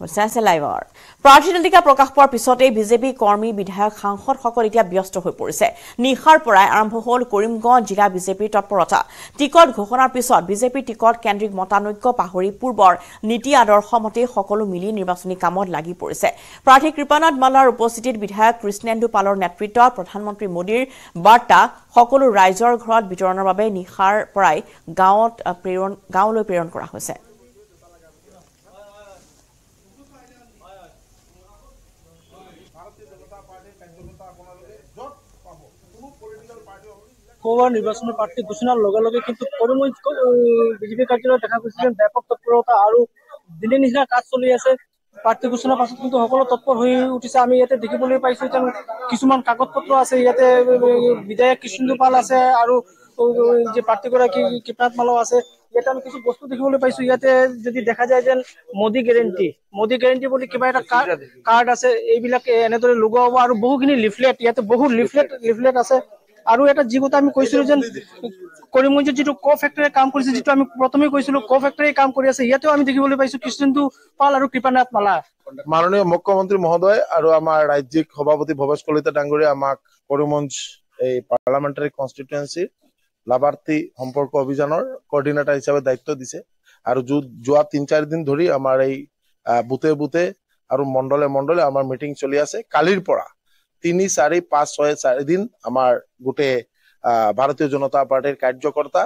বুজি আছে লাইভৰ প্ৰাৰ্থী তালিকা প্ৰকাশ পোৱাৰ পিছতেই বিজেপি কৰ্মী বিধায়ক সাংসদসকল এতিয়া ব্যস্ত হৈ পৰিছে নিশাৰ পৰাই আৰম্ভ হ'ল কৰিমগঞ্জ জিলা বিজেপিৰ তৎপৰতা টিকট ঘোষণাৰ পিছত বিজেপিৰ টিকট কেন্দ্ৰিক মতানৈক্য পাহৰি পূৰ্বৰ নীতি আদৰ্শমতেই সকলো মিলি নিৰ্বাচনী কামত লাগি পৰিছে প্ৰাৰ্থী কৃপানাথ মালাৰ উপস্থিতিত বিধায়ক কৃষ্ণেন্দু পালৰ নেতৃত্বত প্ৰধানমন্ত্ৰী মোদীৰ বাৰ্তা সকলো ৰাইজৰ ঘৰত বিতৰণৰ বাবে নিশাৰ পৰাই গাঁৱত গাঁৱলৈ প্ৰেৰণ কৰা হৈছে লোকসভা নিৰ্বাচনৰ প্ৰাৰ্থী ঘোষণাৰ লগে কিন্তু বিজেপিৰ বিজেপি দেখা গৈছে গেছে ব্যাপক তৎপৰতা আৰু দিনে নিশা কাজ চলি আছে প্রার্থী ঘোষণার পাশত কিন্তু সকলে তৎপর হয়ে উঠেছে আমি ইয়াতে দেখবলে পাইছো যে কিছু কাগজপত্র আছে ইয়াতে বিধায়ক কৃষ্ণ কৃষ্ণগোপাল আছে আৰু যে প্ৰাৰ্থীগৰাকী কৃপনাথ মালাও আছে ইয়াতে আমি কিছু বস্তু দেখিবলৈ পাইছো ইয়াতে যদি দেখা যায় যেন মোদী গেৰেণ্টি মোদী গেৰেণ্টি বুলি কিবা এটা কাৰ্ড আছে এইবিলাক এনেদৰে লগোৱা হব আৰু বহুখিনি লিফলেট ইয়াতে বহু লিফলেট লিফলেট আছে আৰু এটা যি কথা আমি কৈছিলো যেন করিমগঞ্জ যে ক ফ্যাক্টরি কাম করেছে যে আমি প্রথমে কৈছিলো ক ফ্যাক্টরি কাম করে আছে ইয়াতেও আমি দেখবলে পাইছো কৃষ্ণেন্দু পাল আর কৃপানাথ মালা মাননীয় মুখ্যমন্ত্রী মহোদয় আর আমার রাজ্যিক সভাপতি ভবেশ কলিতা ডাঙ্গরী আমাক কৰিমগঞ্জ এই পাৰ্লামেণ্টাৰী কনস্টিটুয়েন্সি লাভাৰ্থী সম্পৰ্ক অভিযানৰ কোঅৰ্ডিনেটৰ হিচাপে দায়িত্ব দিছে আৰু যোৱা তিন চাৰি দিন ধৰি আমাৰ এই বুটে বুটে আৰু মণ্ডলে মণ্ডলে আমাৰ মিটিং চলি আছে কালিৰ পৰা তিনি চাৰি পাঁচ ছয় চাৰিদিন আমাৰ গোটেই ভাৰতীয় জনতা পাৰ্টিৰ কাৰ্যকৰ্তা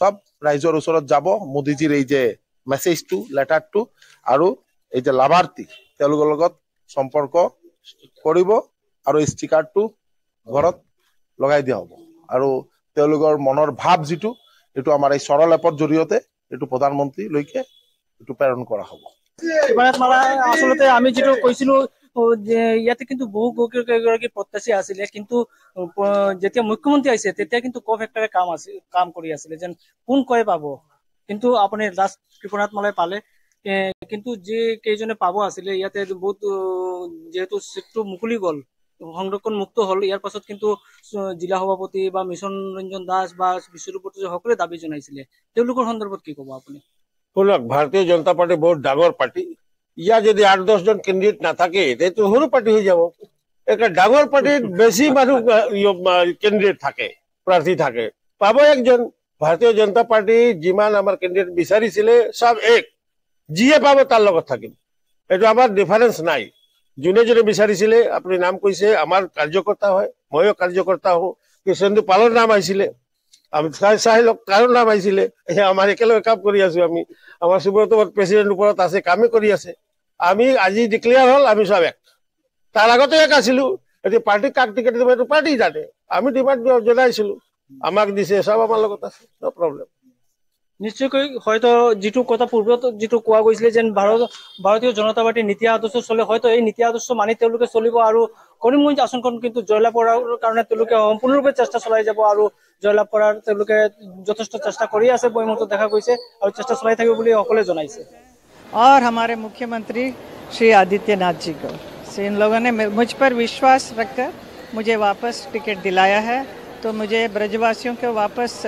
চব ৰাইজৰ ওচৰত যাব মোদীজীৰ এই যে মেছেজটো লেটাৰটো আৰু এই যে লাভাৰ্থী তেওঁলোকৰ লগত সম্পৰ্ক কৰিব আৰু ষ্টিকাৰটো ঘৰত লগাই দিয়া হ'ব আৰু তেওঁলোকৰ মনৰ ভাৱ যিটো এইটো আমাৰ এই সৰল এপৰ জৰিয়তে এইটো প্ৰধানমন্ত্ৰীলৈকে এইটো প্ৰেৰণ কৰা হ'ব আচলতে আমি যিটো কৈছিলো ইয়াতে কিন্তু বহু কেইগৰাকী প্ৰত্যাশী আছিলে কিন্তু যেতিয়া মুখ্যমন্ত্ৰী আহিছে তেতিয়া কিন্তু ক ফেক্টৰে কাম আছিল কাম কৰি আছিলে যেন কোন কয় পাব কিন্তু আপুনি লাষ্ট কৃপনাথ মালে পালে কিন্তু যি কেইজনে পাব আছিলে ইয়াতে বহুত যিহেতু চিটটো মুকলি গল সংৰক্ষণ মুক্ত হল ইয়াৰ পাছত কিন্তু জিলা সভাপতি বা মিছন ৰঞ্জন দাস বা বিশ্বৰূপতি সকলোৱে দাবী জনাইছিলে তেওঁলোকৰ সন্দৰ্ভত কি কব আপুনি শুনক ভাৰতীয় জনতা পাৰ্টি বহুত ডাঙৰ পাৰ্টি ইয়াত যদি আঠ দশ জন কেন্ডিডেট নাথাকে তেতিয়া সৰু পাৰ্টি হৈ যাব এটা ডাঙৰ পাৰ্টিত বেছি মানুহ কেন্ডিডেট থাকে প্ৰাৰ্থী থাকে পাব একজন ভাৰতীয় জনতা পাৰ্টি যিমান আমাৰ কেন্ডিডেট বিচাৰিছিলে চব এক যিয়ে পাব তাৰ লগত থাকিম এইটো আমাৰ ডিফাৰেঞ্চ নাই যোনে যোনে বিচাৰিছিলে আপুনি নাম কৈছে আমাৰ কাৰ্যকৰ্তা হয় ময়ো কাৰ্যকৰ্তা হওঁ কৃষ্ণেন্দু পালৰ নাম আহিছিলে চাই লওক কাৰো নাম আহিছিলে আমাৰ একেলগে কাম কৰি আছো আমি আমাৰ সুব্ৰত প্ৰেচিডেণ্ট ওপৰত আছে কামেই কৰি আছে আমি আজি ডিক্লেয়াৰ হ'ল আমি চব এক তাৰ আগতে এক আছিলো এতিয়া পাৰ্টি কাক টিকেট দিব এইটো পাৰ্টি জানে আমি ডিমাণ্ড জনাইছিলো আমাক দিছে চব আমাৰ লগত আছে ন' প্ৰব্লেম নিশ্চয়কৈ হয়তো যিটো কথা পূৰ্বত যিটো কোৱা গৈছিলে যেন ভাৰত ভাৰতীয় জনতা পাৰ্টীৰ নীতি আদৰ্শ চলে হয়তো এই নীতি আদৰ্শ মানি তেওঁলোকে চলিব আৰু কৰিমগঞ্জ আসনখন কিন্তু জয়লাভ কৰাৰ কাৰণে তেওঁলোকে সম্পূৰ্ণৰূপে চেষ্টা চলাই যাব আৰু জয়লাভ কৰাৰ তেওঁলোকে যথেষ্ট চেষ্টা কৰি আছে বৈ দেখা গৈছে আৰু চেষ্টা চলাই থাকিব বুলি সকলোৱে জনাইছে और हमारे मुख्यमंत्री श्री आदित्यनाथ जी को से इन लोगों ने मुझ पर विश्वास रखकर मुझे वापस टिकट दिलाया है तो मुझे ब्रजवासियों को वापस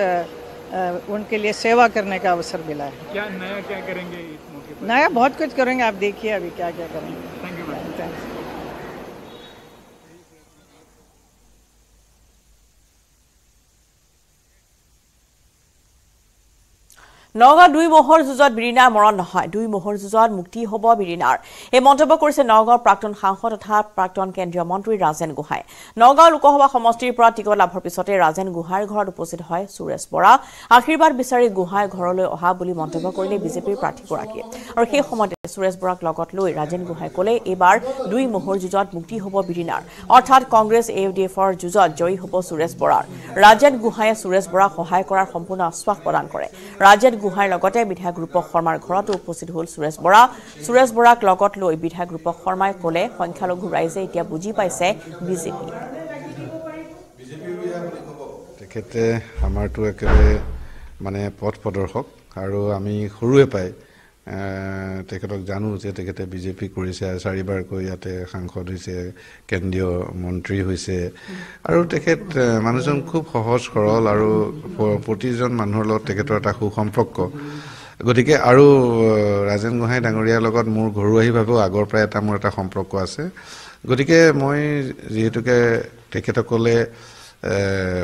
उनके लिए सेवा करने का अवसर मिला है क्या नया क्या करेंगे इस मौके पर? नया बहुत कुछ करेंगे आप देखिए अभी क्या क्या करेंगे নগাঁও দুই মহৰ যুঁজত বিৰিণাৰ মৰণ নহয় দুই মহৰ যুঁজত মুক্তি হ'ব বিৰিণাৰ এই মন্তব্য কৰিছে নগাঁৱৰ প্ৰাক্তন সাংসদ তথা প্ৰাক্তন কেন্দ্ৰীয় মন্ত্ৰী ৰাজেন গোহাঁই নগাঁও লোকসভা সমষ্টিৰ পৰা টিকট লাভৰ পিছতে ৰাজেন গোহাঁইৰ ঘৰত উপস্থিত হয় সুৰেশ বৰা আশীৰ্বাদ বিচাৰি গোহাঁই ঘৰলৈ অহা বুলি মন্তব্য কৰিলে বিজেপিৰ প্ৰাৰ্থীগৰাকীয়ে আৰু সেই সময়তে সুৰেশ বৰাক লগত লৈ ৰাজেন গোহাঁই ক'লে এইবাৰ দুই মহৰ যুঁজত মুক্তি হ'ব বিৰিণাৰ অৰ্থাৎ কংগ্ৰেছ এ ডি এফৰ যুঁজত জয়ী হ'ব সুৰেশ বৰাৰ ৰাজেন গোহাঁয়ে সুৰেশ বৰাক সহায় কৰাৰ সম্পূৰ্ণ আশ্বাস প্ৰদান কৰে ৰাজেন গুহাৰ লগতে বিধায়ক ৰূপক শৰ্মাৰ ঘৰতো উপস্থিত হ'ল সুৰেশ বৰা সুৰেশ বৰাক লগত লৈ বিধায়ক ৰূপক শৰ্মাই ক'লে সংখ্যালঘু ৰাইজে এতিয়া বুজি পাইছে বিজেপি তেখেতে আমাৰতো একেবাৰে মানে পথ প্ৰদৰ্শক আৰু আমি সৰুৱে পায় তেখেতক জানো যে তেখেতে বিজেপি কৰিছে চাৰিবাৰকৈ ইয়াতে সাংসদ হৈছে কেন্দ্ৰীয় মন্ত্ৰী হৈছে আৰু তেখেত মানুহজন খুব সহজ সৰল আৰু প্ৰতিজন মানুহৰ লগত তেখেতৰ এটা সু সম্পৰ্ক গতিকে আৰু ৰাজেন গোহাঁই ডাঙৰীয়াৰ লগত মোৰ ঘৰুৱাভাৱেও আগৰ পৰাই এটা মোৰ এটা সম্পৰ্ক আছে গতিকে মই যিহেতুকে তেখেতসকলে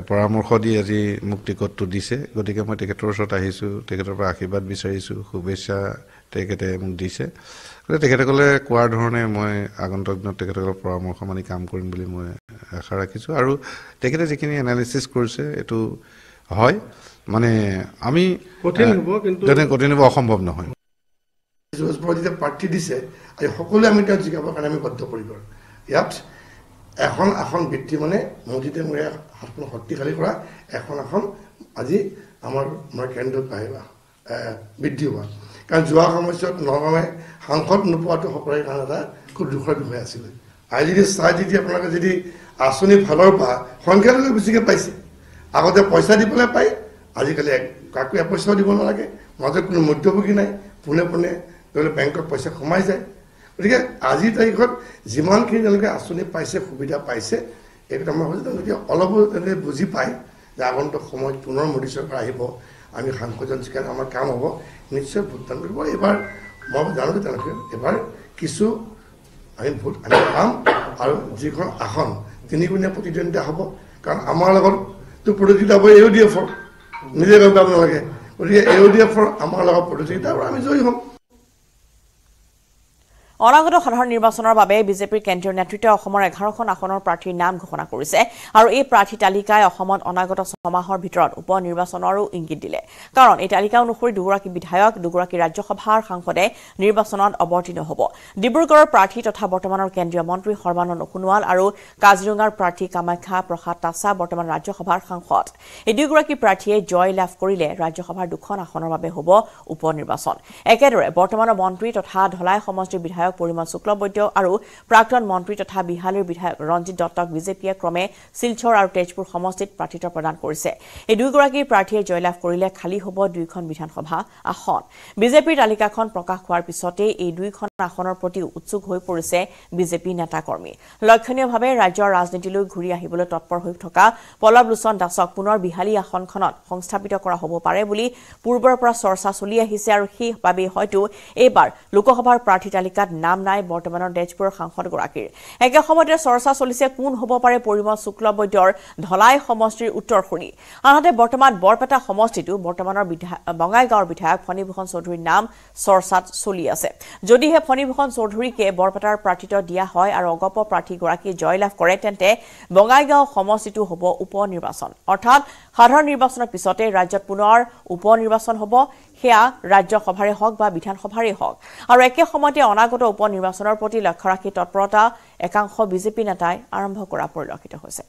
পৰামৰ্শ দি আজি মোক টিকটটো দিছে গতিকে মই তেখেতৰ ওচৰত আহিছোঁ তেখেতৰ পৰা আশীৰ্বাদ বিচাৰিছোঁ শুভেচ্ছা তেখেতে মোক দিছে গতিকে তেখেতসকলে কোৱাৰ ধৰণে মই আগন্তুক দিনত তেখেতসকলৰ পৰামৰ্শ মানি কাম কৰিম বুলি মই আশা ৰাখিছোঁ আৰু তেখেতে যিখিনি এনালাইচিছ কৰিছে এইটো হয় মানে আমি যেনে কঠিন হ'ব অসম্ভৱ নহয় যেতিয়া প্ৰাৰ্থী দিছে আজি সকলোৱে আমি তেওঁ জিকাবৰ কাৰণে আমি বদ্ধপৰিকৰ ইয়াত এখন আসন বৃদ্ধি মানে মোদীতে মোৰ হাতখন শক্তিশালী কৰা এখন আসন আজি আমাৰ মই কেন্দ্ৰত আহিবা বৃদ্ধি হোৱা কাৰণ যোৱা সময়ছোৱাত নগাঁৱে সাংসদ নোপোৱাটো সকলোৰে কাৰণে এটা খুব দুখৰ বিষয় আছিলে আজি যদি চাই যদি আপোনালোকে যদি আঁচনিৰ ফালৰ পৰা সংখ্যালঘু বেছিকৈ পাইছে আগতে পইচা দিবলৈ পায় আজিকালি কাকো এপইচাও দিব নালাগে মাজত কোনো মধ্যভোগী নাই পোনে পোনে ধৰি লওক বেংকত পইচা সোমাই যায় গতিকে আজিৰ তাৰিখত যিমানখিনি তেওঁলোকে আঁচনি পাইছে সুবিধা পাইছে এইটো আমাৰ তেওঁলোকে অলপো তেওঁলোকে বুজি পায় যে আগন্তুক সময়ত পুনৰ মোদী চৰকাৰ আহিব আমি সাংসদজন স্বীকাৰ আমাৰ কাম হ'ব নিশ্চয় ভোটদান কৰিব এইবাৰ মই জানো যে তেওঁলোকে এইবাৰ কিছু আমি ভোট আমি পাম আৰু যিখন আসন তিনিগুণীয়া প্ৰতিদ্বন্দ্বিতা হ'ব কাৰণ আমাৰ লগততো প্ৰতিযোগিতা হ'ব ইউ ডি এফৰ নিজে গম নালাগে গতিকে ইউ ডি এফৰ আমাৰ লগত প্ৰতিযোগিতা আমি জয়ী হ'ম অনাগত সাধাৰণ নিৰ্বাচনৰ বাবে বিজেপিৰ কেন্দ্ৰীয় নেতৃত্বই অসমৰ এঘাৰখন আসনৰ প্ৰাৰ্থীৰ নাম ঘোষণা কৰিছে আৰু এই প্ৰাৰ্থী তালিকাই অসমত অনাগত ছমাহৰ ভিতৰত উপ নিৰ্বাচনৰো ইংগিত দিলে কাৰণ এই তালিকা অনুসৰি দুগৰাকী বিধায়ক দুগৰাকী ৰাজ্যসভাৰ সাংসদে নিৰ্বাচনত অৱতীৰ্ণ হ'ব ডিব্ৰুগড়ৰ প্ৰাৰ্থী তথা বৰ্তমানৰ কেন্দ্ৰীয় মন্ত্ৰী সৰ্বানন্দ সোণোৱাল আৰু কাজিৰঙাৰ প্ৰাৰ্থী কামাখ্যা প্ৰসাদ তাছা বৰ্তমান ৰাজ্যসভাৰ সাংসদ এই দুয়োগৰাকী প্ৰাৰ্থীয়ে জয় লাভ কৰিলে ৰাজ্যসভাৰ দুখন আসনৰ বাবে হ'ব উপ নিৰ্বাচন একেদৰে বৰ্তমানৰ মন্ত্ৰী তথা ধলাই সমষ্টিৰ বিধায়ক বিধায়ক পৰিমল শুক্লবৈদ্য আৰু প্ৰাক্তন মন্ত্ৰী তথা বিহালীৰ বিধায়ক ৰঞ্জিত দত্তক বিজেপিয়ে ক্ৰমে শিলচৰ আৰু তেজপুৰ সমষ্টিত প্ৰাৰ্থিত্ব প্ৰদান কৰিছে এই দুয়োগৰাকী প্ৰাৰ্থীয়ে জয়লাভ কৰিলে খালী হ'ব দুয়োখন বিধানসভা আসন বিজেপিৰ তালিকাখন প্ৰকাশ হোৱাৰ পিছতেই এই দুয়োখন আসনৰ প্ৰতি উৎসুক হৈ পৰিছে বিজেপি নেতাকৰ্মী লক্ষণীয়ভাৱে ৰাজ্যৰ ৰাজনীতিলৈ ঘূৰি আহিবলৈ তৎপৰ হৈ থকা পল্লৱ লোচন দাসক পুনৰ বিহালী আসনখনত সংস্থাপিত কৰা হ'ব পাৰে বুলি পূৰ্বৰ পৰা চৰ্চা চলি আহিছে আৰু সেইবাবেই হয়তো এইবাৰ লোকসভাৰ প্ৰাৰ্থী তালিকাত নাম নাই বৰ্তমানৰ তেজপুৰৰ সাংসদগৰাকীৰ একে সময়তে চৰ্চা চলিছে কোন হ'ব পাৰে পৰিমল শুক্ল বৈদ্যৰ ঢলাই সমষ্টিৰ উত্তৰ শুনি আনহাতে বৰ্তমান বৰপেটা সমষ্টিটো বৰ্তমানৰ বঙাইগাঁৱৰ বিধায়ক ফণীভূষণ চৌধুৰীৰ নাম চৰ্চাত চলি আছে যদিহে ফণীভূষণ চৌধুৰীকে বৰপেটাৰ প্ৰাৰ্থিত্ব দিয়া হয় আৰু অগপ প্ৰাৰ্থীগৰাকী জয়লাভ কৰে তেন্তে বঙাইগাঁও সমষ্টিটো হ'ব উপ নিৰ্বাচন অৰ্থাৎ সাধাৰণ নিৰ্বাচনৰ পিছতে ৰাজ্যত পুনৰ উপ নিৰ্বাচন হ'ব সেয়া ৰাজ্যসভাৰে হওক বা বিধানসভাৰেই হওক আৰু একে সময়তে অনাগত উপ নিৰ্বাচনৰ প্ৰতি লক্ষ্য ৰাখি তৎপৰতা একাংশ বিজেপি নেতাই আৰম্ভ কৰা পৰিলক্ষিত হৈছে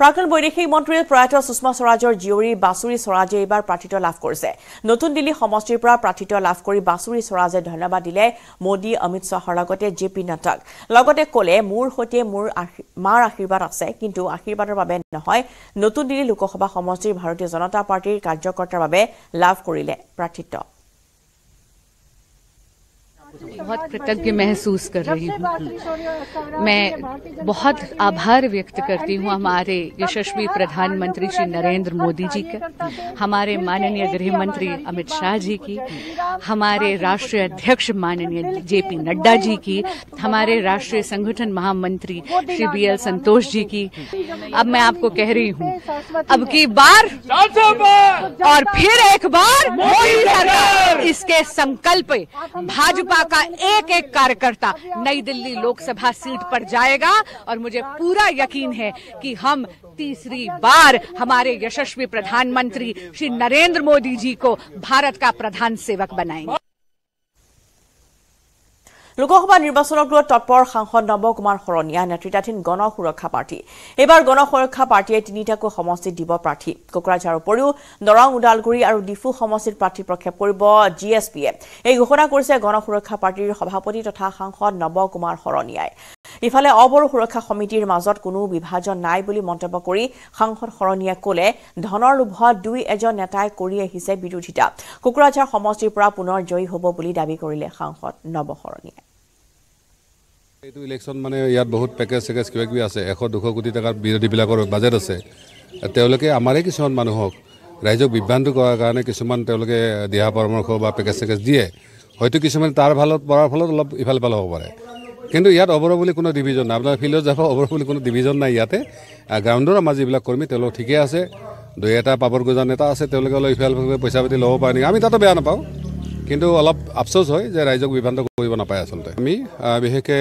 প্ৰাক্তন বৈদেশিক মন্ত্ৰী প্ৰয়াত সুষমা স্বৰাজৰ জীয়ৰী বাছুৰী স্বৰাজে এইবাৰ প্ৰাৰ্থিত্ব লাভ কৰিছে নতুন দিল্লী সমষ্টিৰ পৰা প্ৰাৰ্থিত্ব লাভ কৰি বাছুৰী স্বৰাজে ধন্যবাদ দিলে মোদী অমিত শ্বাহৰ লগতে জে পি নাড্ডাক লগতে কলে মোৰ সৈতে মোৰ মাৰ আশীৰ্বাদ আছে কিন্তু আশীৰ্বাদৰ বাবে নহয় নতুন দিল্লী লোকসভা সমষ্টিৰ ভাৰতীয় জনতা পাৰ্টীৰ কাৰ্যকৰ্তাৰ বাবে লাভ কৰিলে প্ৰাৰ্থিত্ব बहुत कृतज्ञ महसूस कर रही हूँ मैं बहुत आभार व्यक्त करती हूँ हमारे यशस्वी प्रधानमंत्री श्री नरेंद्र मोदी जी का हमारे माननीय गृह मंत्री अमित शाह जी की हमारे राष्ट्रीय अध्यक्ष माननीय जेपी नड्डा जी की हमारे राष्ट्रीय संगठन महामंत्री श्री बी एल संतोष जी की अब मैं आपको कह रही हूँ अब की बार तो और फिर एक बार इसके संकल्प भाजपा का एक एक कार्यकर्ता नई दिल्ली लोकसभा सीट पर जाएगा और मुझे पूरा यकीन है कि हम तीसरी बार हमारे यशस्वी प्रधानमंत्री श्री नरेंद्र मोदी जी को भारत का प्रधान सेवक बनाएंगे লোকসভা নিৰ্বাচনক লৈ তৎপৰ সাংসদ নৱকুমাৰ শৰণীয়া নেতৃত্বাধীন গণ সুৰক্ষা পাৰ্টী এইবাৰ গণ সুৰক্ষা পাৰ্টীয়ে তিনিটাকৈ সমষ্টিত দিব প্ৰাৰ্থী কোকৰাঝাৰ উপৰিও দৰং ওদালগুৰি আৰু ডিফু সমষ্টিত প্ৰাৰ্থী প্ৰক্ষেপ কৰিব জি এছ পিয়ে এই ঘোষণা কৰিছে গণ সুৰক্ষা পাৰ্টীৰ সভাপতি তথা সাংসদ নৱকুমাৰ শৰণীয়াই ইফালে অবড়ো সুৰক্ষা সমিতিৰ মাজত কোনো বিভাজন নাই বুলি মন্তব্য কৰি সাংসদ শৰণীয়াই ক'লে ধনৰ লোভত দুই এজন নেতাই কৰি আহিছে বিৰোধিতা কোকৰাঝাৰ সমষ্টিৰ পৰা পুনৰ জয়ী হ'ব বুলি দাবী কৰিলে সাংসদ নৱশৰণীয়াই এইটো ইলেকশ্যন মানে ইয়াত বহুত পেকেজ চেকেজ কিবা কিবি আছে এশ দুশ কোটি টকাৰ বিৰোধীবিলাকৰ বাজেট আছে তেওঁলোকে আমাৰে কিছুমান মানুহক ৰাইজক বিভ্ৰান্ত কৰাৰ কাৰণে কিছুমান তেওঁলোকে দিহা পৰামৰ্শ বা পেকেজ চেকেজ দিয়ে হয়তো কিছুমানে তাৰ ফালত পৰাৰ ফলত অলপ ইফালে ইফাল হ'ব পাৰে কিন্তু ইয়াত অভৰ বুলি কোনো ডিভিজন নাই আপোনাৰ ফিল্ডত যাব অভৰ বুলি কোনো ডিভিজন নাই ইয়াতে গ্ৰাউণ্ডৰ আমাৰ যিবিলাক কৰ্মী তেওঁলোক ঠিকেই আছে দুই এটা পাবৰ গোজান নেতা আছে তেওঁলোকে অলপ ইফালে পইচা পাতি ল'ব পাৰে নেকি আমি তাতো বেয়া নাপাওঁ কিন্তু অলপ আফচোচ হয় যে ৰাইজক বিভ্ৰান্ত কৰিব নাপায় আচলতে আমি বিশেষকৈ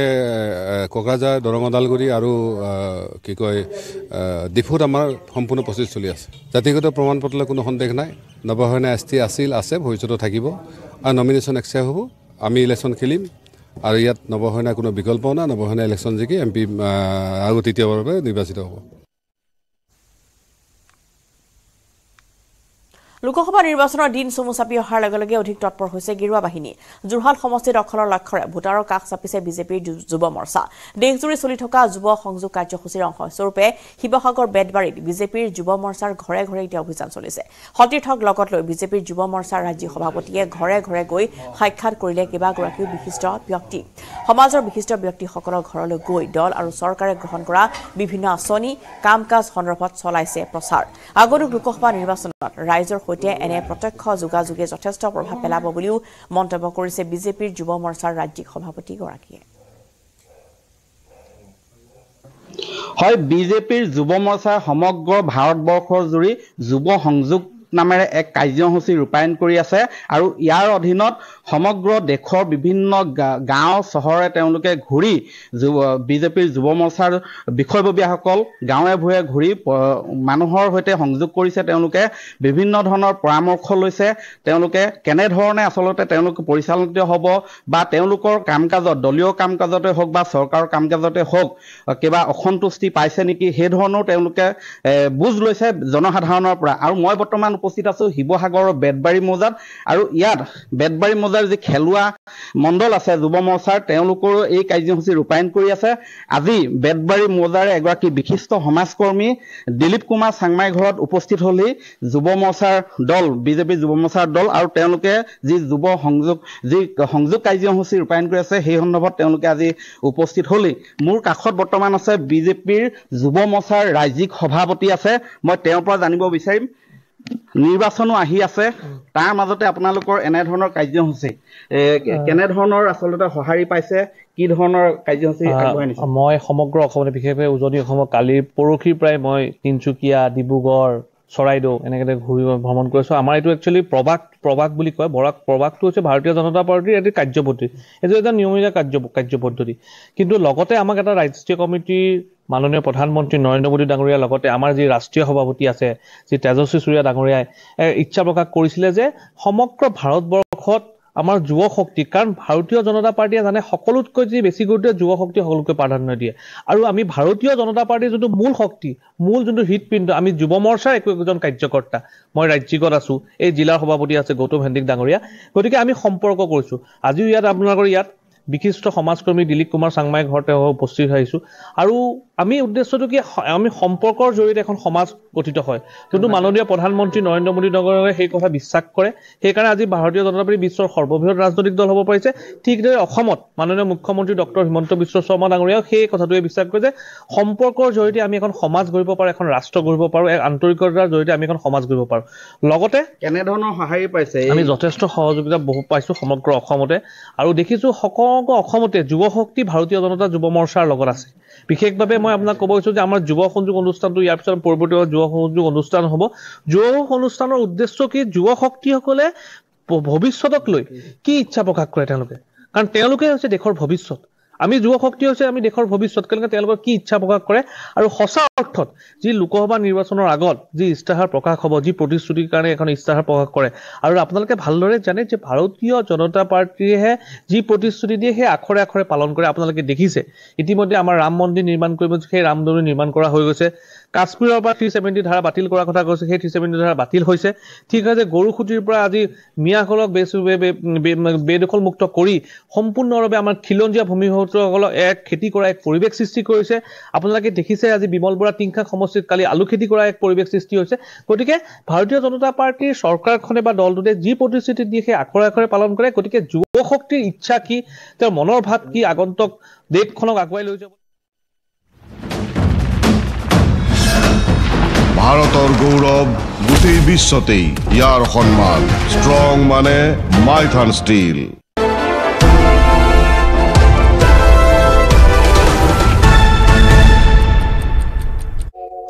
কোকৰাঝাৰ দৰং ওদালগুৰি আৰু কি কয় ডিফুত আমাৰ সম্পূৰ্ণ প্ৰচেছ চলি আছে জাতিগত প্ৰমাণ পত্ৰলৈ কোনো সন্দেহ নাই নৱসেন এছ টি আছিল আছে ভৱিষ্যতেও থাকিব আৰু নমিনেশ্যন এক্সচেঞ্জ হ'ব আমি ইলেকশ্যন খেলিম আৰু ইয়াত নৱসেনাই কোনো বিকল্প নাই নৱসেনাই ইলেকশ্যন জিকি এম পি আৰু তৃতীয়বাৰৰ নিৰ্বাচিত হ'ব লোকসভা নিৰ্বাচনৰ দিন চমু চাপি অহাৰ লগে লগে অধিক তৎপৰ হৈছে গেৰুৱা বাহিনী যোৰহাট সমষ্টিত অখলৰ লক্ষ্যৰে ভোটাৰৰ কাষ চাপিছে বিজেপিৰ যুৱ মৰ্চা দেশজুৰি চলি থকা যুৱ সংযোগ কাৰ্যসূচীৰ অংশস্বৰূপে শিৱসাগৰ বেটবাৰীত বিজেপিৰ যুৱ মৰ্চাৰ ঘৰে ঘৰে এতিয়া অভিযান চলিছে সতীৰ্থক লগত লৈ বিজেপিৰ যুৱ মৰ্চাৰ ৰাজ্যিক সভাপতিয়ে ঘৰে ঘৰে গৈ সাক্ষাৎ কৰিলে কেইবাগৰাকীও বিশিষ্ট ব্যক্তি সমাজৰ বিশিষ্ট ব্যক্তিসকলৰ ঘৰলৈ গৈ দল আৰু চৰকাৰে গ্ৰহণ কৰা বিভিন্ন আঁচনি কাম কাজ সন্দৰ্ভত চলাইছে প্ৰচাৰ আগতো লোকসভা নিৰ্বাচনত সৈতে এনে প্ৰত্যক্ষ যোগাযোগে যথেষ্ট প্ৰভাৱ পেলাব বুলিও মন্তব্য কৰিছে বিজেপিৰ যুৱ মৰ্চাৰ ৰাজ্যিক সভাপতিগৰাকীয়ে হয় বিজেপিৰ যুৱ মৰ্চাই সমগ্ৰ ভাৰতবৰ্ষৰ জুৰি যুৱ সংযোগ নামেৰে এক কাৰ্যসূচী ৰূপায়ণ কৰি আছে আৰু ইয়াৰ অধীনত সমগ্ৰ দেশৰ বিভিন্ন গাঁও চহৰে তেওঁলোকে ঘূৰি বিজেপিৰ যুৱ মৰ্চাৰ বিষয়ববীয়াসকল গাঁৱে ভূঞে ঘূৰি মানুহৰ সৈতে সংযোগ কৰিছে তেওঁলোকে বিভিন্ন ধৰণৰ পৰামৰ্শ লৈছে তেওঁলোকে কেনেধৰণে আচলতে তেওঁলোক পৰিচালিত হ'ব বা তেওঁলোকৰ কাম কাজত দলীয় কাম কাজতে হওক বা চৰকাৰৰ কাম কাজতে হওক কিবা অসন্তুষ্টি পাইছে নেকি সেই ধৰণেও তেওঁলোকে বুজ লৈছে জনসাধাৰণৰ পৰা আৰু মই বৰ্তমান উপস্থিত আছো শিৱসাগৰৰ বেতবাৰী মৌজাত আৰু ইয়াত বেতবাৰী মৌজাৰ যি খেলুৱা মণ্ডল আছে যুৱ মৰ্চাৰ তেওঁলোকৰো এই কাৰ্যসূচী ৰূপায়ণ কৰি আছে আজি বেতবাৰী মৌজাৰ এগৰাকী বিশিষ্ট সমাজকৰ্মী দিলীপ কুমাৰ চাংমাই ঘৰত উপস্থিত হলহি যুৱ মৰ্চাৰ দল বিজেপিৰ যুৱ মৰ্চাৰ দল আৰু তেওঁলোকে যি যুৱ সংযোগ যি সংযোগ কাৰ্যসূচী ৰূপায়ণ কৰি আছে সেই সন্দৰ্ভত তেওঁলোকে আজি উপস্থিত হলহি মোৰ কাষত বৰ্তমান আছে বিজেপিৰ যুৱ মৰ্চাৰ ৰাজ্যিক সভাপতি আছে মই তেওঁৰ পৰা জানিব বিচাৰিম নিৰ্বাচনো আহি আছে তাৰ মাজতে আপোনালোকৰ এনেধৰণৰ কাৰ্যসূচী কেনেধৰণৰ আচলতে সঁহাৰি পাইছে কি ধৰণৰ কাৰ্যসূচী মই সমগ্ৰ অসমতে বিশেষভাৱে উজনি অসমত কালি পৰহিৰ পৰাই মই তিনিচুকীয়া ডিব্ৰুগড় চৰাইদেউ এনেকৈ ঘূৰি ভ্ৰমণ কৰিছোঁ আমাৰ এইটো একচুৱেলি প্ৰবাস প্ৰবাস বুলি কয় বৰাক প্ৰবাসটো হৈছে ভাৰতীয় জনতা পাৰ্টীৰ এটি কাৰ্যপদ্ধতি এইটো এটা নিয়মীয়া কাৰ্য কাৰ্যপদ্ধতি কিন্তু লগতে আমাক এটা ৰাষ্ট্ৰীয় কমিটীৰ মাননীয় প্ৰধানমন্ত্ৰী নৰেন্দ্ৰ মোদী ডাঙৰীয়াৰ লগতে আমাৰ যি ৰাষ্ট্ৰীয় সভাপতি আছে শ্ৰী তেজস্বী চুৰীয়া ডাঙৰীয়াই ইচ্ছা প্ৰকাশ কৰিছিলে যে সমগ্ৰ ভাৰতবৰ্ষত আমাৰ যুৱ শক্তি কাৰণ ভাৰতীয় জনতা পাৰ্টীয়ে জানে সকলোতকৈ যি বেছি গুৰুত্ব যুৱ শক্তি সকলোতকৈ প্ৰাধান্য দিয়ে আৰু আমি ভাৰতীয় জনতা পাৰ্টীৰ যোনটো মূল শক্তি মূল যোনটো হৃদপিণ্ড আমি যুৱ মৰ্চাৰ একো একোজন কাৰ্যকৰ্তা মই ৰাজ্যিকত আছো এই জিলাৰ সভাপতি আছে গৌতম হেন্দিক ডাঙৰীয়া গতিকে আমি সম্পৰ্ক কৰিছো আজিও ইয়াত আপোনালোকৰ ইয়াত বিশিষ্ট সমাজকৰ্মী দিলীপ কুমাৰ চাংমাই ঘৰতে উপস্থিত হৈছোঁ আৰু আমি উদ্দেশ্যটো কি আমি সম্পৰ্কৰ জৰিয়তে এখন সমাজ গঠিত হয় কিন্তু মাননীয় প্ৰধানমন্ত্ৰী নৰেন্দ্ৰ মোদী ডাঙৰীয়াই সেই কথা বিশ্বাস কৰে সেইকাৰণে আজি ভাৰতীয় জনতা পাৰ্টী বিশ্বৰ সৰ্ববৃহৎ ৰাজনৈতিক দল হ'ব পাৰিছে ঠিক দৰে অসমত মাননীয় মুখ্যমন্ত্ৰী ডক্টৰ হিমন্ত বিশ্ব শৰ্মা ডাঙৰীয়াও সেই কথাটোৱে বিশ্বাস কৰে যে সম্পৰ্কৰ জৰিয়তে আমি এখন সমাজ গঢ়িব পাৰোঁ এখন ৰাষ্ট্ৰ গঢ়িব পাৰোঁ এক আন্তৰিকতাৰ জৰিয়তে আমি এখন সমাজ গঢ়িব পাৰোঁ লগতে কেনেধৰণৰ সঁহাৰি পাইছে আমি যথেষ্ট সহযোগিতা বহু পাইছোঁ সমগ্ৰ অসমতে আৰু দেখিছোঁ সকলো অসমতে যুৱ শক্তি ভাৰতীয় জনতা যুৱ মৰ্চাৰ লগত আছে বিশেষভাৱে মই আপোনাক ক'ব গৈছো যে আমাৰ যুৱ সংযোগ অনুষ্ঠানটো ইয়াৰ পিছত পৰৱৰ্তী যুৱ সংযোগ অনুষ্ঠান হ'ব যুৱ অনুষ্ঠানৰ উদ্দেশ্য কি যুৱ শক্তিসকলে ভৱিষ্যতক লৈ কি ইচ্ছা প্ৰকাশ কৰে তেওঁলোকে কাৰণ তেওঁলোকে হৈছে দেশৰ ভৱিষ্যত আমি যুৱ শক্তি হৈছে আমি দেশৰ ভৱিষ্যত কেনেকৈ তেওঁলোকৰ কি ইচ্ছা প্ৰকাশ কৰে আৰু সঁচা অৰ্থত যি লোকসভা নিৰ্বাচনৰ আগত যি ইস্তাহাৰ প্ৰকাশ হ'ব যি প্ৰতিশ্ৰুতিৰ কাৰণে এখন ইস্তাহাৰ প্ৰকাশ কৰে আৰু আপোনালোকে ভালদৰে জানে যে ভাৰতীয় জনতা পাৰ্টীয়েহে যি প্ৰতিশ্ৰুতি দিয়ে সেই আখৰে আখৰে পালন কৰে আপোনালোকে দেখিছে ইতিমধ্যে আমাৰ ৰাম মন্দিৰ নিৰ্মাণ কৰিব সেই ৰাম মন্দিৰ নিৰ্মাণ কৰা হৈ গৈছে কাশ্মীৰৰ পৰা থ্ৰী ছেভেণ্টি ধাৰা বাতিল কৰাৰ কথা কৈছে সেই থ্ৰী ছেভেণ্টি ধাৰা বাতিল হৈছে ঠিক আছে গৰুখুটিৰ পৰা আজি মিয়াসকলক বেদখল মুক্ত কৰি সম্পূৰ্ণৰূপে আমাৰ খিলঞ্জীয়া ভূমিসকলক এক খেতি কৰা এক পৰিৱেশ সৃষ্টি কৰিছে আপোনালোকে দেখিছে আজি বিমল বৰা পৰা তিনিখন সমষ্টিত কালি আলু খেতি কৰা এক পৰিৱেশ সৃষ্টি হৈছে গতিকে ভাৰতীয় জনতা পাৰ্টীৰ চৰকাৰখনে বা দলটোৱে যি পৰিস্থিতি দিয়ে সেই আখৰে আখৰে পালন কৰে গতিকে যুৱ শক্তিৰ ইচ্ছা কি তেওঁৰ মনৰ ভাৱ কি আগন্তক দেশখনক আগুৱাই লৈ যাব ভাৰতৰ গৌৰৱ গোটেই বিশ্বতেই ইয়াৰ সন্মান ষ্ট্ৰং মানে মাইথান ষ্টীল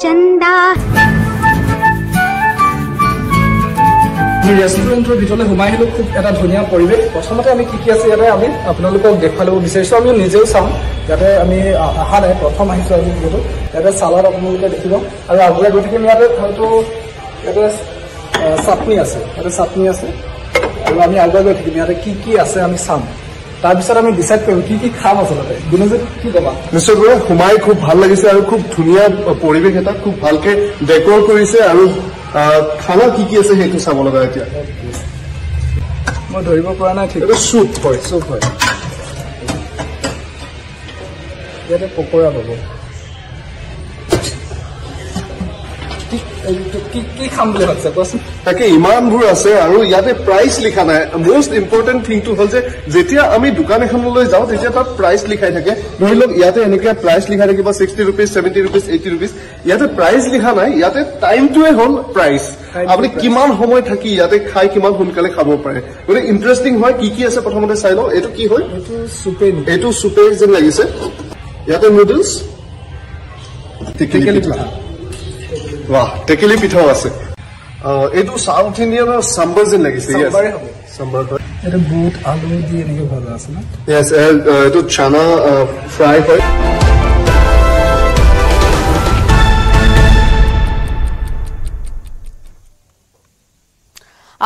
চন্দা ৰেষ্টুৰেণ্টৰ ভিতৰলৈ সোমাই আহিলোঁ খুব এটা ধুনীয়া পৰিৱেশ প্ৰথমতে আমি কি কি আছে ইয়াতে আমি আপোনালোকক দেখুৱাই ল'ব বিচাৰিছোঁ আমি নিজেও চাওঁ ইয়াতে আমি অহা নাই প্ৰথম আহিছোঁ আজি যিহেতু ইয়াতে চালাদ আপোনালোকে দেখিব আৰু আগলৈ গৈ থাকিম ইয়াতে হয়তো ইয়াতে চাটনি আছে ইয়াতে চাটনি আছে আৰু আমি আগুৱাই গৈ থাকিম ইয়াতে কি কি আছে আমি চাম তাৰপিছত আমি ডিচাইড কৰিম কি কি খাম আচলতে দুনোজে কি কবা নিশ্চয় কৰো সোমাই খুব ভাল লাগিছে আৰু খুব ধুনীয়া পৰিৱেশ এটা খুব ভালকে ডেকৰ কৰিছে আৰু খানা কি কি আছে সেইটো চাব লগা এতিয়া মই ধৰিব পৰা নাই ঠিক চুপ হয় চুপ হয় ইয়াতে পকৰা পাব তাকে ইমানবোৰ আছে আৰু ইয়াতে প্ৰাইচ লিখা নাই মষ্ট ইম্পৰ্টেণ্ট থিংটো হ'ল যে যেতিয়া আমি দোকান এখনলৈ যাওঁ তেতিয়া তাত প্ৰাইচ লিখাই থাকে ধৰি লওক ইয়াতে এনেকে প্ৰাইচ লিখাই থাকিব sixty rupees seventy rupees eighty rupees ইয়াতে প্ৰাইচ লিখা নাই ইয়াতে টাইমটোৱে হ'ল প্ৰাইচ আপুনি কিমান সময় থাকি ইয়াতে খাই কিমান সোনকালে খাব পাৰে গতিকে ইণ্টাৰেষ্টিং হয় কি কি আছে প্ৰথমতে চাই লওঁ এইটো কি হয় এইটো চুপে যেন লাগিছে ইয়াতে নুডলছ টেকেলি ৱাহ টেকেলি পিঠাও আছে এইটো চাউথ ইণ্ডিয়ানৰ চাম্বাৰ যেন লাগিছে এইটো চানা ফ্ৰাই হয়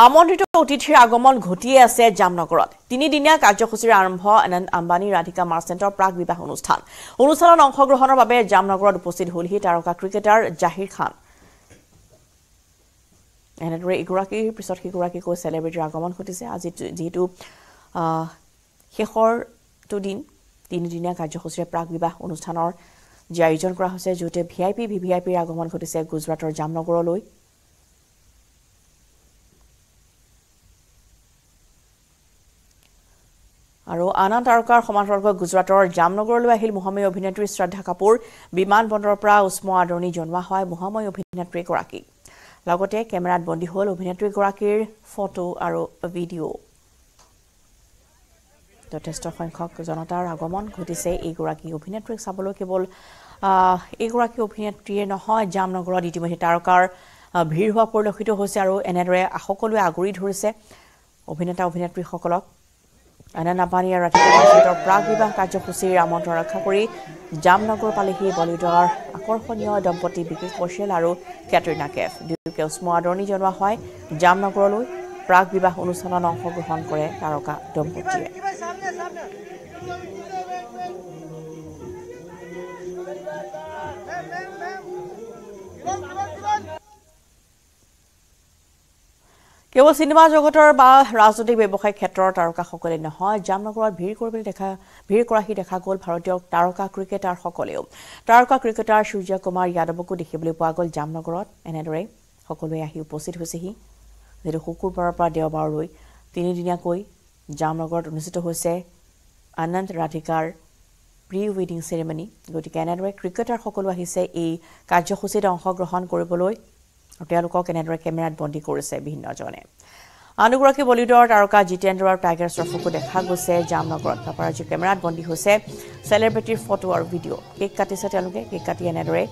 আমন্ত্ৰিত অতিথিৰ আগমন ঘটিয়ে আছে জামনগৰত তিনিদিনীয়া কাৰ্যসূচীৰ আৰম্ভ এনন্দ আম্বানী ৰাধিকা মাৰ্চেণ্টৰ প্ৰাক বিবাহ অনুষ্ঠান অনুষ্ঠানত অংশগ্ৰহণৰ বাবে জামনগৰত উপস্থিত হলহি তাৰকা ক্ৰিকেটাৰ জাহিৰ খান এনেদৰে এগৰাকীৰ পিছত সেইগৰাকীকৈ চেলিব্ৰিটিৰ আগমন ঘটিছে আজি যিহেতু শেষৰটো দিন তিনিদিনীয়া কাৰ্যসূচীৰে প্ৰাক বিবাহ অনুষ্ঠানৰ যি আয়োজন কৰা হৈছে য'তে V I P V V I পিৰ আগমন ঘটিছে গুজৰাটৰ জামনগৰলৈ আৰু আন আন তাৰকাৰ সমান্তৰকৈ গুজৰাটৰ জামনগৰলৈ আহিল মহাময় অভিনেত্ৰী শ্ৰদ্ধা কাপুৰ বিমান বন্দৰৰ পৰা উষ্ম আদৰণি জনোৱা হয় মহাময় অভিনেত্ৰীগৰাকীক লগতে কেমেৰাত বন্দী হ'ল অভিনেত্ৰীগৰাকীৰ ফটো আৰু ভিডিঅ' যথেষ্ট সংখ্যক জনতাৰ আগমন ঘটিছে এইগৰাকী অভিনেত্ৰীক চাবলৈ কেৱল এইগৰাকী অভিনেত্ৰীয়ে নহয় জামনগৰত ইতিমধ্যে তাৰকাৰ ভিৰ হোৱা পৰিলক্ষিত হৈছে আৰু এনেদৰে সকলোৱে আগুৰি ধৰিছে অভিনেতা অভিনেত্ৰীসকলক এনে নাপানী আৰু ৰাতিপুৱা প্ৰাগ বিবাহ কাৰ্যসূচীৰ আমন্ত্ৰণ ৰক্ষা কৰি জামনগৰ পালেহি বলিউডৰ আকৰ্ষণীয় দম্পতি বিকি কৌশল আৰু কেটৰিনা কেফ তেওঁ স্ম আদৰণি জনোৱা হয় জামনগৰলৈ প্ৰাক বিবাহ অনুষ্ঠানত অংশগ্ৰহণ কৰে তাৰকা দম্পতীয়ে কেৱল চিনেমা জগতৰ বা ৰাজনৈতিক ব্যৱসায়িক ক্ষেত্ৰৰ তাৰকাসকলে নহয় জামনগৰত ভিৰ কৰিবলৈ দেখা ভিৰ কৰাহি দেখা গ'ল ভাৰতীয় তাৰকা ক্ৰিকেটাৰসকলেও তাৰকা ক্ৰিকেটাৰ সূৰ্য কুমাৰ যাদৱকো দেখিবলৈ পোৱা গ'ল জামনগৰত এনেদৰে সকলোৱে আহি উপস্থিত হৈছেহি যিহেতু শুকুৰবাৰৰ পৰা দেওবাৰলৈ তিনিদিনীয়াকৈ জামনগৰত অনুষ্ঠিত হৈছে আনন্দ ৰাধিকাৰ প্ৰি ৱেডিং চেৰেমনি গতিকে এনেদৰে ক্ৰিকেটাৰসকলো আহিছে এই কাৰ্যসূচীত অংশগ্ৰহণ কৰিবলৈ আৰু তেওঁলোকক এনেদৰে কেমেৰাত বন্দী কৰিছে বিভিন্নজনে আন এগৰাকী বলিউডৰ তাৰকা জিতেন্দ্ৰ আৰু টাইগাৰ শ্ৰফকো দেখা গৈছে জামনগৰত পাপাৰাজিৰ কেমেৰাত বন্দী হৈছে চেলিব্ৰিটিৰ ফটো আৰু ভিডিঅ' কেক কাটিছে তেওঁলোকে কেক কাটি এনেদৰে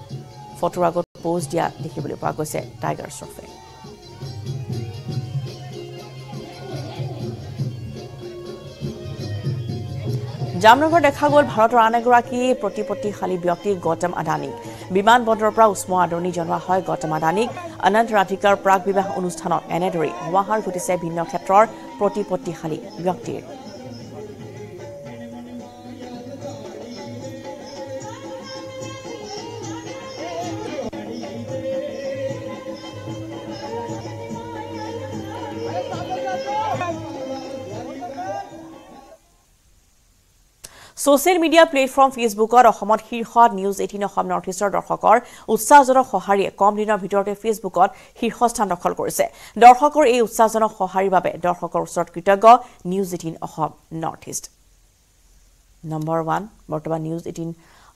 ফটোৰ আগত প'জ দিয়া দেখিবলৈ পোৱা গৈছে টাইগাৰ শ্ৰফে জামনগৰ দেখা গ'ল ভাৰতৰ আন এগৰাকী প্ৰতিপত্তিশালী ব্যক্তি গৌতম আদানীক বিমান বন্দৰৰ পৰা উষ্ম আদৰণি জনোৱা হয় গৌতম আদানীক অনন্ত ৰাধিকাৰ প্ৰাগ বিবাহ অনুষ্ঠানত এনেদৰেই হোৱাহাৰ ঘটিছে ভিন্ন ক্ষেত্ৰৰ প্ৰতিপত্তিশালী ব্যক্তিৰ ছচিয়েল মিডিয়া প্লেটফৰ্ম ফেচবুকত অসমত শীৰ্ষ নিউজ এইটিন অসম নৰ্থ ইষ্টৰ দৰ্শকৰ উৎসাহজনক সঁহাৰিয়ে কম দিনৰ ভিতৰতে ফেচবুকত শীৰ্ষস্থান দখল কৰিছে দৰ্শকৰ এই উৎসাহজনক সঁহাৰিৰ বাবে দৰ্শকৰ ওচৰত কৃতজ্ঞ news eighteen Assam north east number one বৰ্তমান news eighteen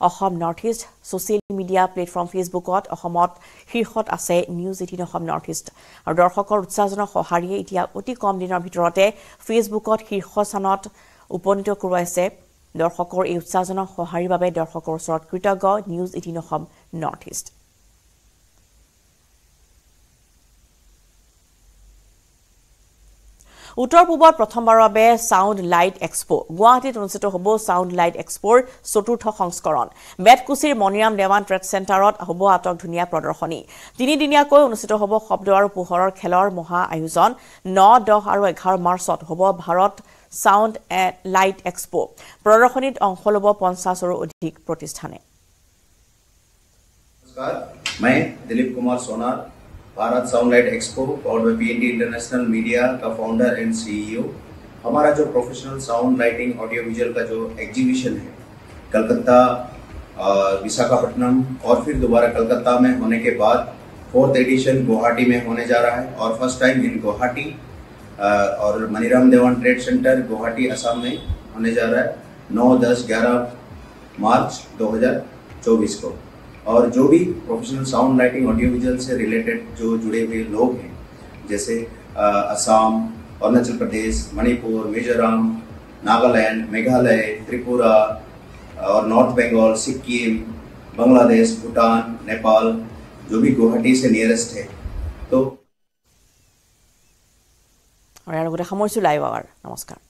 Assam north east social media platform ফেচবুকত অসমত শীৰ্ষত আছে news eighteen Assam north east আৰু দৰ্শকৰ উৎসাহজনক সঁহাৰিয়ে এতিয়া অতি কম দিনৰ ভিতৰতে ফেচবুকত শীৰ্ষস্থানত উপনীত কৰোৱাইছে দৰ্শকৰ এই উৎসাহজনক সঁহাৰিৰ বাবে দৰ্শকৰ ওচৰত কৃতজ্ঞ news eighteen Assam north east উত্তৰ পূবত প্ৰথমবাৰৰ বাবে ছাউণ্ড লাইট এক্সপ' গুৱাহাটীত অনুষ্ঠিত হ'ব ছাউণ্ড লাইট এক্সপ'ৰ চতুৰ্থ সংস্কৰণ বেটকুছিৰ মণিৰাম দেৱান ট্ৰেড চেণ্টাৰত হ'ব আটক ধুনীয়া প্ৰদৰ্শনী তিনিদিনীয়াকৈ অনুষ্ঠিত হ'ব শব্দ আৰু পোহৰৰ খেলৰ মহা আয়োজন ন দহ আৰু এঘাৰ মাৰ্চত হ'ব Bharat sound and light expo प्रदर्शन अंश लब ল'ব পঞ্চাছৰো অধিক প্ৰতিষ্ঠানে मैं Dilip Kumar Sonar Bharat sound light expo और मैं पीएनडी इंटरनेशनल मीडिया का फाउंडर एंड सीईओ हमारा जो professional sound lighting audio visual का जो एग्जीबिशन है कलकत्ता विशाखापट्टनम और फिर दोबारा कलकत्ता में होने के बाद फोर्थ एडिशन गुवाहाटी में होने जा रहा है और फर्स्ट टाइम इन गुवाहाटी और मनीराम देवान ट्रेड सेंटर गुवाहाटी असम में होने जा रहा है नौ दस ग्यारह मार्च 2024 को और जो भी professional sound lighting audio visual से रिलेटेड जो जुड़े हुए लोग हैं जैसे असम अरुणाचल प्रदेश मणिपुर मिजोरम नागालैंड मेघालय त्रिपुरा और नॉर्थ बंगाल सिक्किम बांग्लादेश भूटान नेपाल जो भी गुवाहाटी से नियरेस्ट है तो Ahora lo que le es su live ahora. Namaskar.